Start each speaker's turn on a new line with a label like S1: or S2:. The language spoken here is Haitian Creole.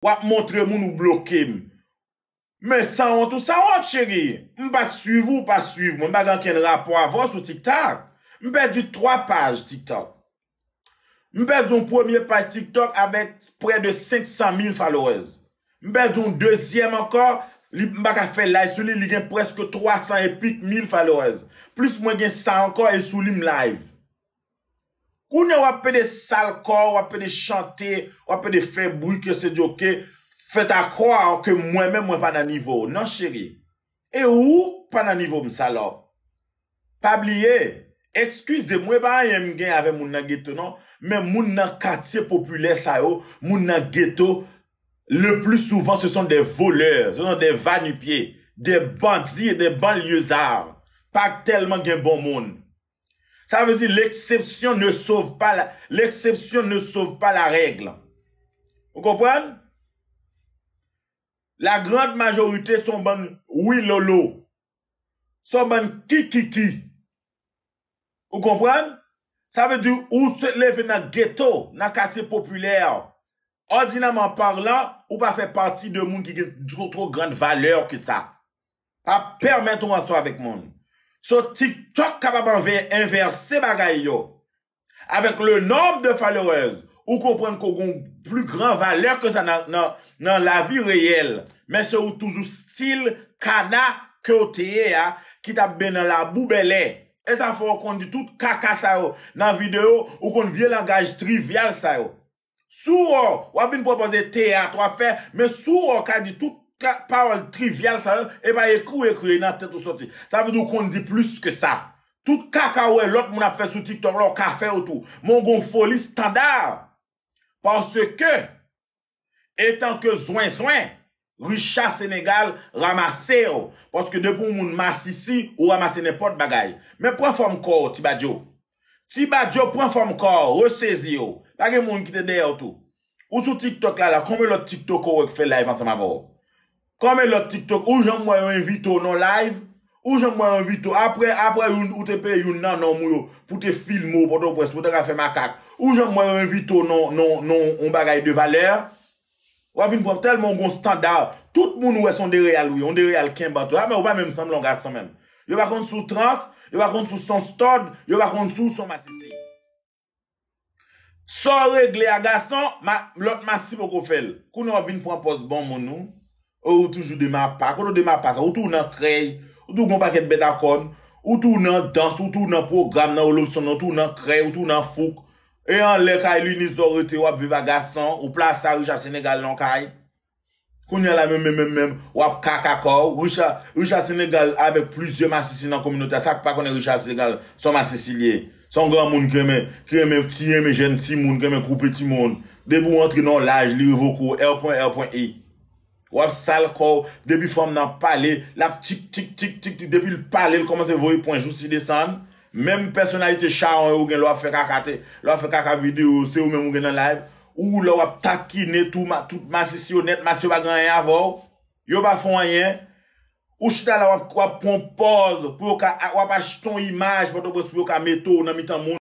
S1: Wap montre moun nou blokim. Mwen sa ont ou sa ont cheri. Mwen bak suiv ou pa suiv. Mwen bak anken rapor avos ou TikTok. Mwen bè di 3 page TikTok. Mwen bè di yon premier page TikTok abè prè de 500.000 followers. Mwen bè di yon deuxième ankor. Mwen bak a fè like soli li gen preske 300 epik 1000 followers. Plis mwen gen 100 ankor e soli mwen like. Kounè wapè de sal kor, wapè de chante, wapè de fè brou kè se djokè, fèt a kwa an ke mwen mè mwen pan nan nivou. Nan chéri, e ou pan nan nivou msalop? Pabliye, ekskuse mwen ban yem gen avè moun nan geto nan, men moun nan katye popule sa yo, moun nan geto, le plou souvan se son de voleur, se son de vanipye, de bandi, de banlyozav, pak telman gen bon moun. Sa vè di l'eksepsyon ne sauve pa la règle. Ou kompran? La grand majorité son ban oui lolo. Son ban ki ki ki. Ou kompran? Sa vè di ou se leve nan ghetto, nan kate populère. Ordinanman parlant ou pa fè parti de moun ki ki trou trop grand valeur ki sa. Pa permet ou anso avèk moun. So TikTok kapap anve, inverse se bagay yo. Awek le nob de falerez, ou komprenn kou goun plu gran valeur ke sa nan la vi reyel. Men se ou touzou stil kana kyo teye ya, ki tapbe nan la boubele. E sa fwo kon di tout kaka sa yo. Nan video, ou kon vie langaj trivial sa yo. Sou yo, wapin propose teye a 3 fe, men sou yo kadi tout Parol trivial sa yo, e ba ekou ekou E nan tet ou soti, sa vedou kon di plus Ke sa, tout kaka ou e lot Moun ap fè sou TikTok, lor ka fè ou tou Moun gon foli standar Parce ke Etan ke zwen zwen Richa Senegal ramase yo Parce ke depou moun masisi Ou ramase nepot bagay Men pren fòm kò, tibadjo Tibadjo pren fòm kò, resèzi yo Pake moun ki te deyo tou Ou sou TikTok la la, kon me lò TikTok Ou ek fè live an sa ma vò Kame lò tiktok, ou jan mwa yon invito non live, ou jan mwa yon invito apre, apre yon utepè yon nan nan mwyo, pou te filmo, pou te grafe makak, ou jan mwa yon invito non bagay de valeur, wav inprop tel mwongon stand out, tout mwoun wè e son dereal wè, yon dereal ken batou, apme ah, ou pa mè msamblon gassan mèm. Yo wakonsou trans, yo wakonsou son stod, yo wakonsou son masisi. Son regle agassan, lòt masi poko fel. Koun wav inprop pos bon mwoun nou, Ou touj ou dema pa, kon ou dema pa sa, ou tou nan krey, ou tou kon paket bedakon, ou tou nan dans, ou tou nan program nan ou lopson, ou tou nan krey, ou tou nan fouk. E an lèk ay e li nizorite wap viva gassan, ou plasa Richard Senegal nan kay. Kon yal la mè mè mè mèm, wap kakakor, Richard Senegal avek plizye masisi nan kominota, sak pa konen Richard Senegal, son masisi liye. Son gran moun kèmè, kèmè tiye mè jen ti moun, kèmè kou peti moun. Debou antri nan laj, li voko, erpon erpon e. Wap sal kou, debi fòm nan pale, lap tik tik tik tik, debi l pale l komanse vò yi ponjou si desan. Mèm personalite charon yon e gen l wap fè kaka te, l wap fè kaka video se yon mèm yon gen nan live. Ou l wap taki netou, tout masi si yon net, masi yon bagan yon avò, yon bag fòm yon. Ou chita l wap kwa pompòz, wap achiton imaj, wap achiton imaj, wap achiton imaj, wap achiton imaj, wap achiton imaj.